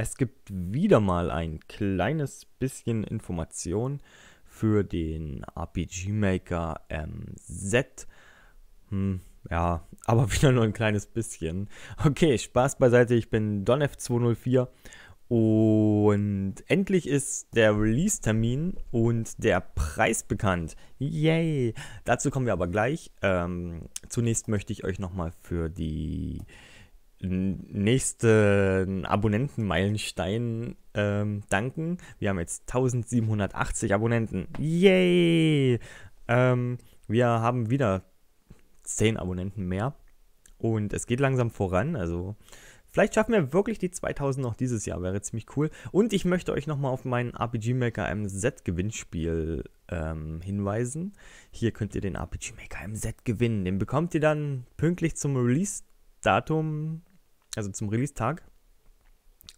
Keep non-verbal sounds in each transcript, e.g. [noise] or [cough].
Es gibt wieder mal ein kleines bisschen Information für den RPG Maker MZ. Hm, ja, [laughs] aber wieder nur ein kleines bisschen. Okay, Spaß beiseite, ich bin DonF204 und endlich ist der Release-Termin und der Preis bekannt. Yay! Dazu kommen wir aber gleich. Ähm, zunächst möchte ich euch nochmal für die nächsten Abonnentenmeilenstein ähm, danken. Wir haben jetzt 1780 Abonnenten. Yay! Ähm, wir haben wieder 10 Abonnenten mehr. Und es geht langsam voran. Also vielleicht schaffen wir wirklich die 2000 noch dieses Jahr. Wäre ziemlich cool. Und ich möchte euch nochmal auf mein RPG Maker MZ Gewinnspiel ähm, hinweisen. Hier könnt ihr den RPG Maker MZ gewinnen. Den bekommt ihr dann pünktlich zum Release Datum also zum Release-Tag.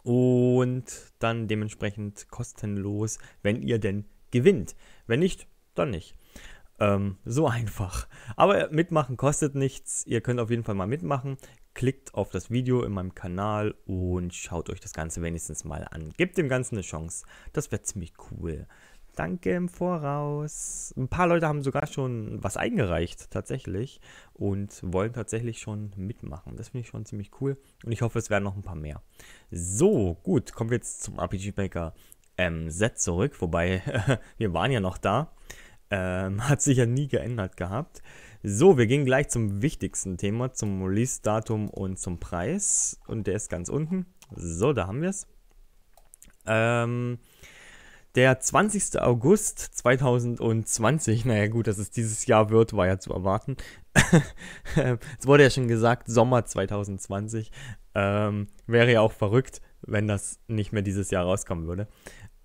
Und dann dementsprechend kostenlos, wenn ihr denn gewinnt. Wenn nicht, dann nicht. Ähm, so einfach. Aber mitmachen kostet nichts. Ihr könnt auf jeden Fall mal mitmachen. Klickt auf das Video in meinem Kanal und schaut euch das Ganze wenigstens mal an. Gebt dem Ganzen eine Chance. Das wäre ziemlich cool. Danke im Voraus. Ein paar Leute haben sogar schon was eingereicht, tatsächlich, und wollen tatsächlich schon mitmachen. Das finde ich schon ziemlich cool und ich hoffe, es werden noch ein paar mehr. So, gut, kommen wir jetzt zum RPG Maker ähm, Set zurück, wobei [laughs] wir waren ja noch da. Ähm, [laughs] hat sich ja nie geändert gehabt. So, wir gehen gleich zum wichtigsten Thema, zum Release-Datum und zum Preis. Und der ist ganz unten. So, da haben wir es. Ähm, der 20. August 2020, naja gut, dass es dieses Jahr wird, war ja zu erwarten. [laughs] es wurde ja schon gesagt, Sommer 2020. Ähm, wäre ja auch verrückt, wenn das nicht mehr dieses Jahr rauskommen würde.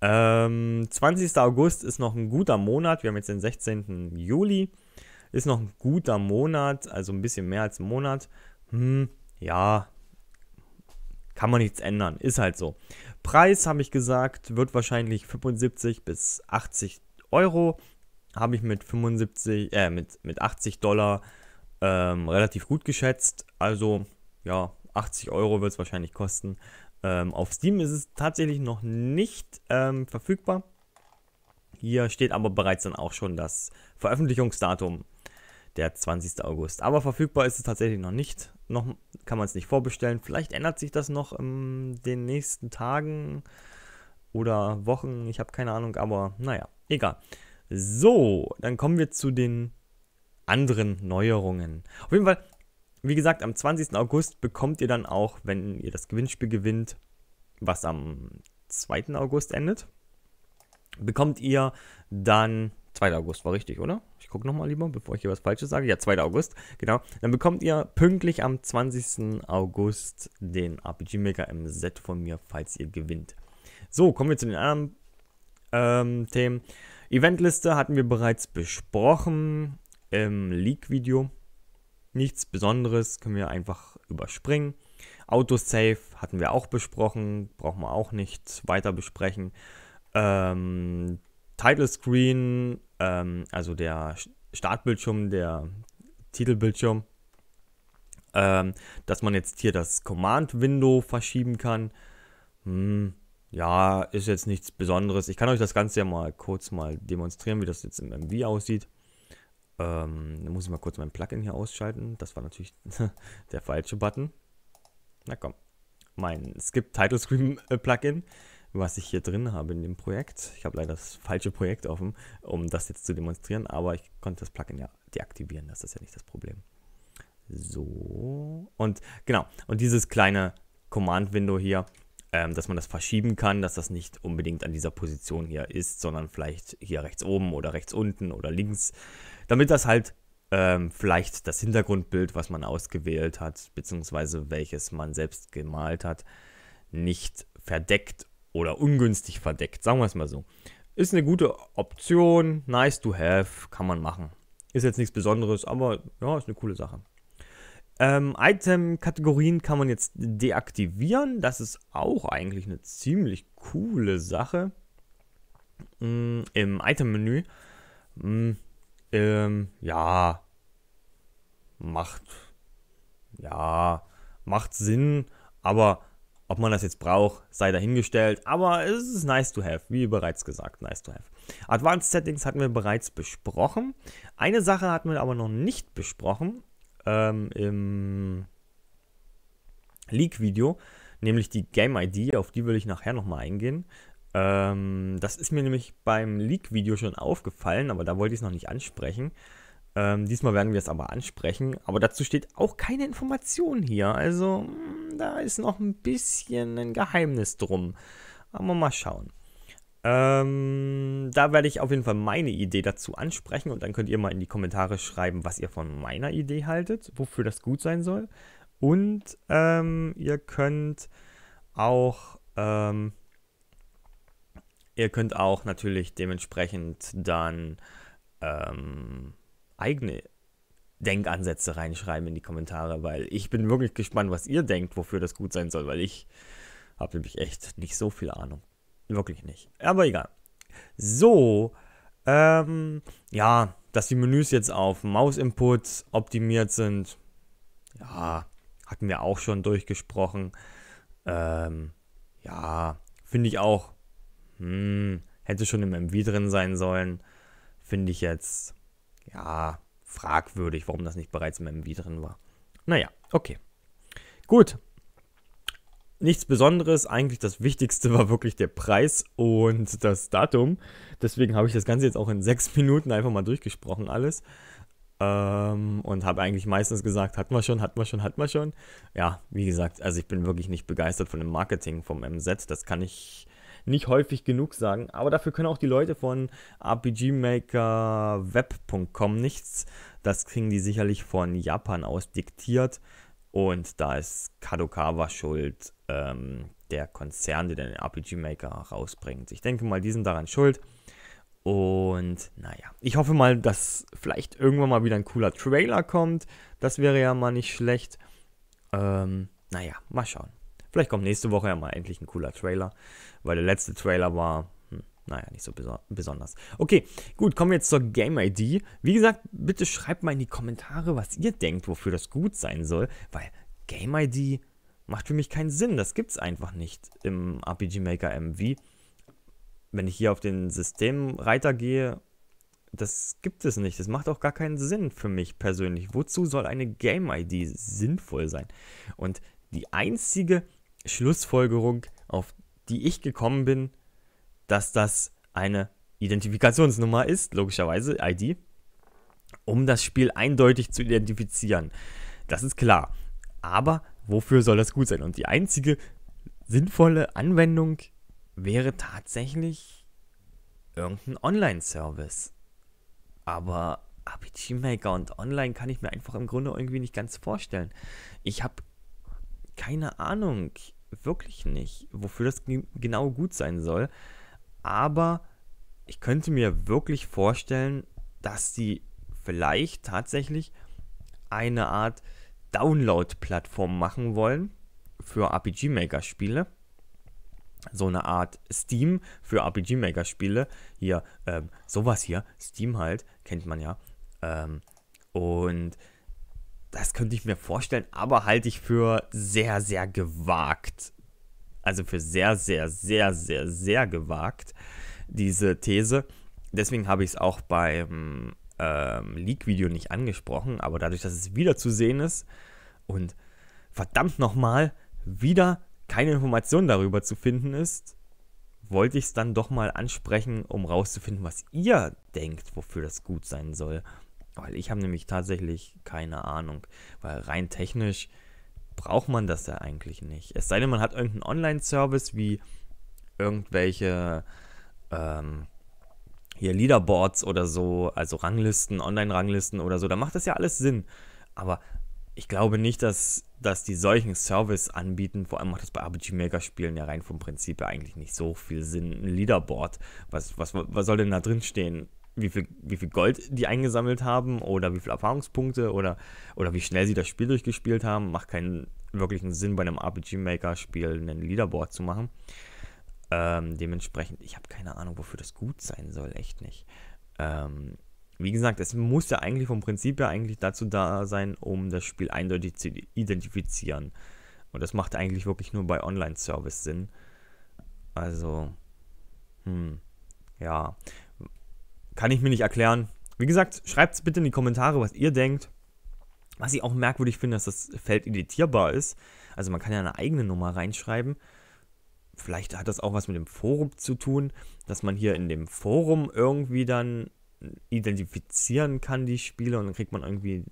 Ähm, 20. August ist noch ein guter Monat. Wir haben jetzt den 16. Juli. Ist noch ein guter Monat, also ein bisschen mehr als ein Monat. Hm, ja, kann man nichts ändern. Ist halt so. Preis, habe ich gesagt, wird wahrscheinlich 75 bis 80 Euro. Habe ich mit 75, äh, mit, mit 80 Dollar ähm, relativ gut geschätzt. Also, ja, 80 Euro wird es wahrscheinlich kosten. Ähm, auf Steam ist es tatsächlich noch nicht ähm, verfügbar. Hier steht aber bereits dann auch schon das Veröffentlichungsdatum der 20. August. Aber verfügbar ist es tatsächlich noch nicht. Noch kann man es nicht vorbestellen. Vielleicht ändert sich das noch in den nächsten Tagen oder Wochen. Ich habe keine Ahnung, aber naja, egal. So, dann kommen wir zu den anderen Neuerungen. Auf jeden Fall, wie gesagt, am 20. August bekommt ihr dann auch, wenn ihr das Gewinnspiel gewinnt, was am 2. August endet, bekommt ihr dann. 2. August war richtig, oder? ich gucke nochmal lieber, bevor ich hier was Falsches sage. Ja, 2. August, genau. Dann bekommt ihr pünktlich am 20. August den RPG Maker MZ von mir, falls ihr gewinnt. So, kommen wir zu den anderen ähm, Themen. Eventliste hatten wir bereits besprochen im Leak-Video. Nichts Besonderes, können wir einfach überspringen. Autosave hatten wir auch besprochen, brauchen wir auch nicht weiter besprechen. Ähm, Title Screen, ähm, also der Startbildschirm, der Titelbildschirm, ähm, dass man jetzt hier das Command-Window verschieben kann. Hm, ja, ist jetzt nichts Besonderes. Ich kann euch das Ganze ja mal kurz mal demonstrieren, wie das jetzt im MV aussieht. Ähm, dann muss ich mal kurz mein Plugin hier ausschalten. Das war natürlich [laughs] der falsche Button. Na komm, mein Skip Title Screen äh, Plugin was ich hier drin habe in dem Projekt. Ich habe leider das falsche Projekt offen, um das jetzt zu demonstrieren, aber ich konnte das Plugin ja deaktivieren, das ist ja nicht das Problem. So, und genau, und dieses kleine Command-Window hier, ähm, dass man das verschieben kann, dass das nicht unbedingt an dieser Position hier ist, sondern vielleicht hier rechts oben oder rechts unten oder links, damit das halt ähm, vielleicht das Hintergrundbild, was man ausgewählt hat, beziehungsweise welches man selbst gemalt hat, nicht verdeckt oder ungünstig verdeckt, sagen wir es mal so. Ist eine gute Option, nice to have, kann man machen. Ist jetzt nichts Besonderes, aber ja, ist eine coole Sache. Ähm, Item-Kategorien kann man jetzt deaktivieren. Das ist auch eigentlich eine ziemlich coole Sache. Mm, Im Item-Menü. Mm, ähm, ja. Macht. Ja. Macht Sinn. Aber ob man das jetzt braucht, sei dahingestellt, aber es ist nice to have, wie bereits gesagt, nice to have. Advanced Settings hatten wir bereits besprochen. Eine Sache hatten wir aber noch nicht besprochen ähm, im Leak-Video, nämlich die Game-ID, auf die will ich nachher nochmal eingehen. Ähm, das ist mir nämlich beim Leak-Video schon aufgefallen, aber da wollte ich es noch nicht ansprechen. Ähm, diesmal werden wir es aber ansprechen, aber dazu steht auch keine Information hier. Also mm, da ist noch ein bisschen ein Geheimnis drum. Aber mal schauen. Ähm, da werde ich auf jeden Fall meine Idee dazu ansprechen und dann könnt ihr mal in die Kommentare schreiben, was ihr von meiner Idee haltet, wofür das gut sein soll. Und ähm, ihr könnt auch ähm, ihr könnt auch natürlich dementsprechend dann ähm, eigene Denkansätze reinschreiben in die Kommentare, weil ich bin wirklich gespannt, was ihr denkt, wofür das gut sein soll, weil ich habe nämlich echt nicht so viel Ahnung. Wirklich nicht. Aber egal. So, ähm, ja, dass die Menüs jetzt auf Mausinput optimiert sind, ja, hatten wir auch schon durchgesprochen. Ähm, ja, finde ich auch, hm, hätte schon im MV drin sein sollen. Finde ich jetzt, ja, fragwürdig, warum das nicht bereits im MV drin war. Naja, okay. Gut. Nichts Besonderes, eigentlich das Wichtigste [laughs] war wirklich der Preis und das Datum. Deswegen habe ich das Ganze jetzt auch in sechs [laughs] Minuten einfach mal durchgesprochen alles. Ähm, und habe eigentlich meistens gesagt, hatten wir schon, hatten wir schon, hatten wir schon. Ja, wie gesagt, also ich bin wirklich nicht begeistert von dem Marketing vom MZ. Das kann ich nicht häufig genug sagen, aber dafür können auch die Leute von rpgmakerweb.com nichts. Das kriegen die sicherlich von Japan aus diktiert und da ist Kadokawa schuld, ähm, der Konzern, der den RPG Maker rausbringt. Ich denke mal, die sind daran schuld. Und naja, ich hoffe mal, dass vielleicht irgendwann mal wieder ein cooler Trailer kommt. Das wäre ja mal nicht schlecht. Ähm, naja, mal schauen. Vielleicht kommt nächste Woche ja mal endlich ein cooler Trailer, weil der letzte Trailer war, hm, naja, nicht so besonders. Okay, gut, kommen wir jetzt zur Game ID. Wie gesagt, bitte schreibt mal in die Kommentare, was ihr denkt, wofür das gut sein soll, weil Game ID macht für mich keinen Sinn. Das gibt es einfach nicht im RPG Maker MV. Wenn ich hier auf den Systemreiter gehe, das gibt es nicht. Das macht auch gar keinen Sinn für mich persönlich. Wozu soll eine Game ID sinnvoll sein? Und die einzige Schlussfolgerung, auf die ich gekommen bin, dass das eine Identifikationsnummer ist, logischerweise ID, um das Spiel eindeutig zu identifizieren. Das ist klar. Aber wofür soll das gut sein? Und die einzige sinnvolle Anwendung wäre tatsächlich irgendein Online-Service. Aber RPG Maker und Online kann ich mir einfach im Grunde irgendwie nicht ganz vorstellen. Ich habe keine Ahnung wirklich nicht, wofür das genau gut sein soll. Aber ich könnte mir wirklich vorstellen, dass sie vielleicht tatsächlich eine Art Download-Plattform machen wollen für RPG-Maker-Spiele. So eine Art Steam für RPG-Maker-Spiele. Hier, ähm, sowas hier, Steam halt, kennt man ja. Ähm, und das könnte ich mir vorstellen, aber halte ich für sehr, sehr gewagt. Also für sehr, sehr, sehr, sehr, sehr gewagt, diese These. Deswegen habe ich es auch beim ähm, Leak-Video nicht angesprochen, aber dadurch, dass es wieder zu sehen ist und verdammt nochmal wieder keine Information darüber zu finden ist, wollte ich es dann doch mal ansprechen, um rauszufinden, was ihr denkt, wofür das gut sein soll. Weil ich habe nämlich tatsächlich keine Ahnung. Weil rein technisch braucht man das ja eigentlich nicht. Es sei denn, man hat irgendeinen Online-Service wie irgendwelche ähm, hier Leaderboards oder so, also Ranglisten, Online-Ranglisten oder so, da macht das ja alles Sinn. Aber ich glaube nicht, dass, dass die solchen Service anbieten, vor allem macht das bei RPG Maker Spielen ja rein vom Prinzip ja eigentlich nicht so viel Sinn. Ein Leaderboard, was, was, was soll denn da drin stehen? wie viel, wie viel Gold die eingesammelt haben oder wie viele Erfahrungspunkte oder, oder wie schnell sie das Spiel durchgespielt haben. Macht keinen wirklichen Sinn, bei einem RPG-Maker-Spiel einen Leaderboard zu machen. Ähm, dementsprechend, ich habe keine Ahnung, wofür das gut sein soll, echt nicht. Ähm, wie gesagt, es muss ja eigentlich vom Prinzip her eigentlich dazu da sein, um das Spiel eindeutig zu identifizieren. Und das macht eigentlich wirklich nur bei Online-Service Sinn. Also, hm, ja. Kann ich mir nicht erklären. Wie gesagt, schreibt es bitte in die Kommentare, was ihr denkt. Was ich auch merkwürdig finde, dass das Feld editierbar ist. Also man kann ja eine eigene Nummer reinschreiben. Vielleicht hat das auch was mit dem Forum zu tun, dass man hier in dem Forum irgendwie dann identifizieren kann, die Spiele, und dann kriegt man irgendwie.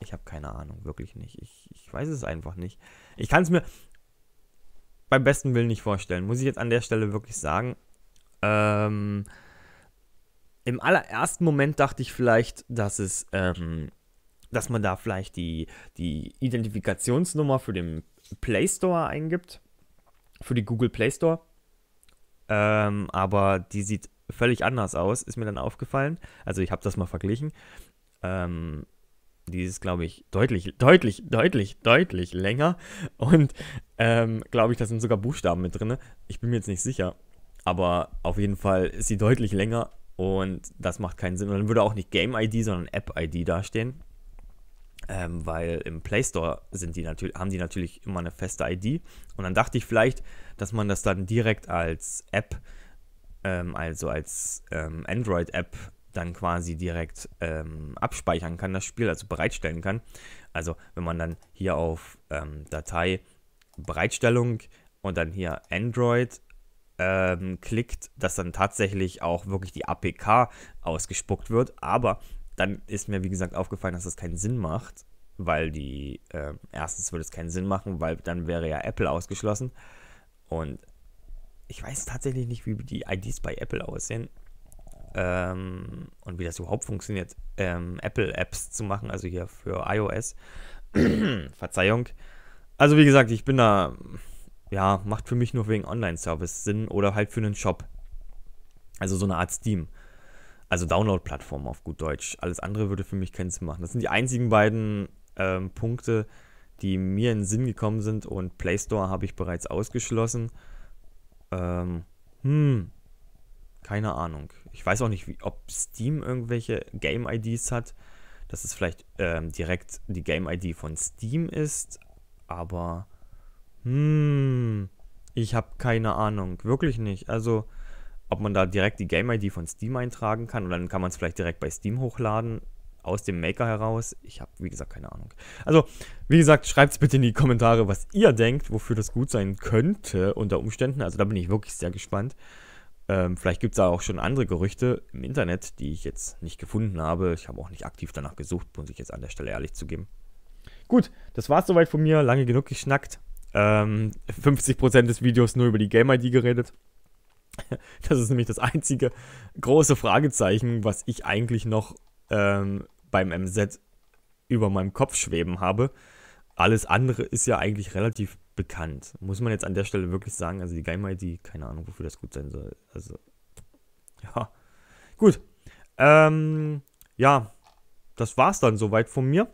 Ich habe keine Ahnung, wirklich nicht. Ich, ich weiß es einfach nicht. Ich kann es mir beim besten Willen nicht vorstellen, muss ich jetzt an der Stelle wirklich sagen. Ähm im allerersten Moment dachte ich vielleicht, dass es, ähm, dass man da vielleicht die, die Identifikationsnummer für den Play Store eingibt, für die Google Play Store. Ähm, aber die sieht völlig anders aus, ist mir dann aufgefallen. Also ich habe das mal verglichen. Ähm, die ist, glaube ich, deutlich, deutlich, deutlich, deutlich länger. Und ähm, glaube ich, da sind sogar Buchstaben mit drin. Ich bin mir jetzt nicht sicher. Aber auf jeden Fall ist sie deutlich länger und das macht keinen Sinn. Und dann würde auch nicht Game-ID, sondern App-ID dastehen. Ähm, weil im Play Store sind die natürlich, haben die natürlich immer eine feste ID. Und dann dachte ich vielleicht, dass man das dann direkt als App, ähm, also als ähm, Android-App, dann quasi direkt ähm, abspeichern kann, das Spiel, also bereitstellen kann. Also wenn man dann hier auf ähm, Datei Bereitstellung und dann hier Android ähm, klickt, dass dann tatsächlich auch wirklich die APK ausgespuckt wird. Aber dann ist mir, wie gesagt, aufgefallen, dass das keinen Sinn macht, weil die, äh, erstens würde es keinen Sinn machen, weil dann wäre ja Apple ausgeschlossen. Und ich weiß tatsächlich nicht, wie die IDs bei Apple aussehen. Ähm, und wie das überhaupt funktioniert, ähm, Apple-Apps zu machen, also hier für iOS. [clears throat] Verzeihung. Also wie gesagt, ich bin da ja, macht für mich nur wegen Online-Service Sinn oder halt für einen Shop. Also so eine Art Steam. Also Download-Plattform auf gut Deutsch. Alles andere würde für mich keinen Sinn machen. Das sind die einzigen beiden ähm, Punkte, die mir in den Sinn gekommen sind und Play Store habe ich bereits ausgeschlossen. Ähm, hm, keine Ahnung. Ich weiß auch nicht, wie, ob Steam irgendwelche Game-IDs hat. Dass es vielleicht ähm, direkt die Game-ID von Steam ist, aber hm, ich habe keine Ahnung. Wirklich nicht. Also, ob man da direkt die Game-ID von Steam eintragen kann und dann kann man es vielleicht direkt bei Steam hochladen, aus dem Maker heraus. Ich habe, wie gesagt, keine Ahnung. Also, wie gesagt, schreibt es bitte in die Kommentare, was ihr denkt, wofür das gut sein könnte unter Umständen. Also, da bin ich wirklich sehr gespannt. Ähm, vielleicht gibt es da auch schon andere Gerüchte im Internet, die ich jetzt nicht gefunden habe. Ich habe auch nicht aktiv danach gesucht, muss ich jetzt an der Stelle ehrlich zugeben. Gut, das war es soweit von mir. Lange genug geschnackt ähm, 50% des Videos nur über die Game-ID geredet. [laughs] Das ist nämlich das einzige große Fragezeichen, was ich eigentlich noch ähm, beim MZ über meinem Kopf schweben habe. Alles andere ist ja eigentlich relativ bekannt. Muss man jetzt an der Stelle wirklich sagen, also die Game-ID, keine Ahnung, wofür das gut sein soll. Also, ja. Gut. Ähm, ja, das war's dann soweit von mir.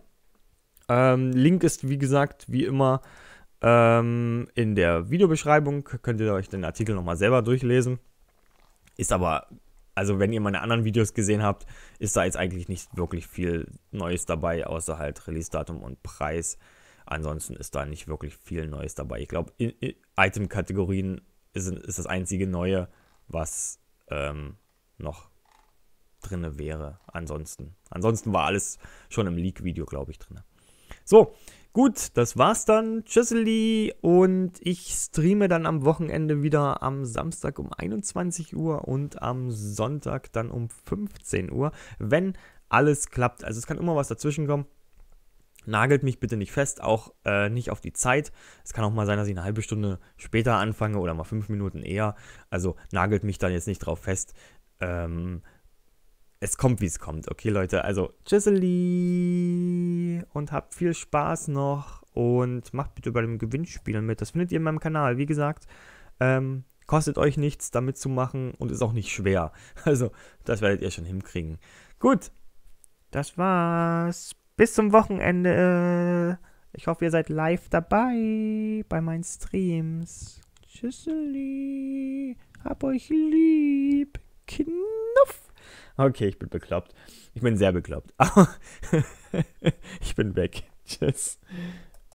Ähm, Link ist, wie gesagt, wie immer ähm, in der Videobeschreibung könnt ihr euch den Artikel nochmal selber durchlesen. Ist aber, also wenn ihr meine anderen Videos gesehen habt, ist da jetzt eigentlich nicht wirklich viel Neues dabei, außer halt Release-Datum und Preis. Ansonsten ist da nicht wirklich viel Neues dabei. Ich glaube, Item-Kategorien ist, ist, das einzige Neue, was ähm, noch drin wäre. Ansonsten. Ansonsten war alles schon im Leak-Video, glaube ich, drin. So, Gut, das war's dann. Tschüsseli und ich streame dann am Wochenende wieder am Samstag um 21 Uhr und am Sonntag dann um 15 Uhr, wenn alles klappt. Also es kann immer was dazwischen kommen. Nagelt mich bitte nicht fest, auch äh, nicht auf die Zeit. Es kann auch mal sein, dass ich eine halbe Stunde später anfange oder mal fünf Minuten eher. Also nagelt mich dann jetzt nicht drauf fest. Ähm, es kommt, wie es kommt. Okay, Leute, also tschüsseli und habt viel Spaß noch und macht bitte bei dem Gewinnspiel mit. Das findet ihr in meinem Kanal. Wie gesagt, ähm, kostet euch nichts, damit zu machen und ist auch nicht schwer. [laughs] Also, das werdet ihr schon hinkriegen. Gut, das war's. Bis zum Wochenende. Ich hoffe, ihr seid live dabei bei meinen Streams. Tschüsseli. Hab euch lieb. Knuff. Okay, ich bin bekloppt. Ich bin sehr bekloppt. [laughs] [laughs] ich bin weg. Tschüss.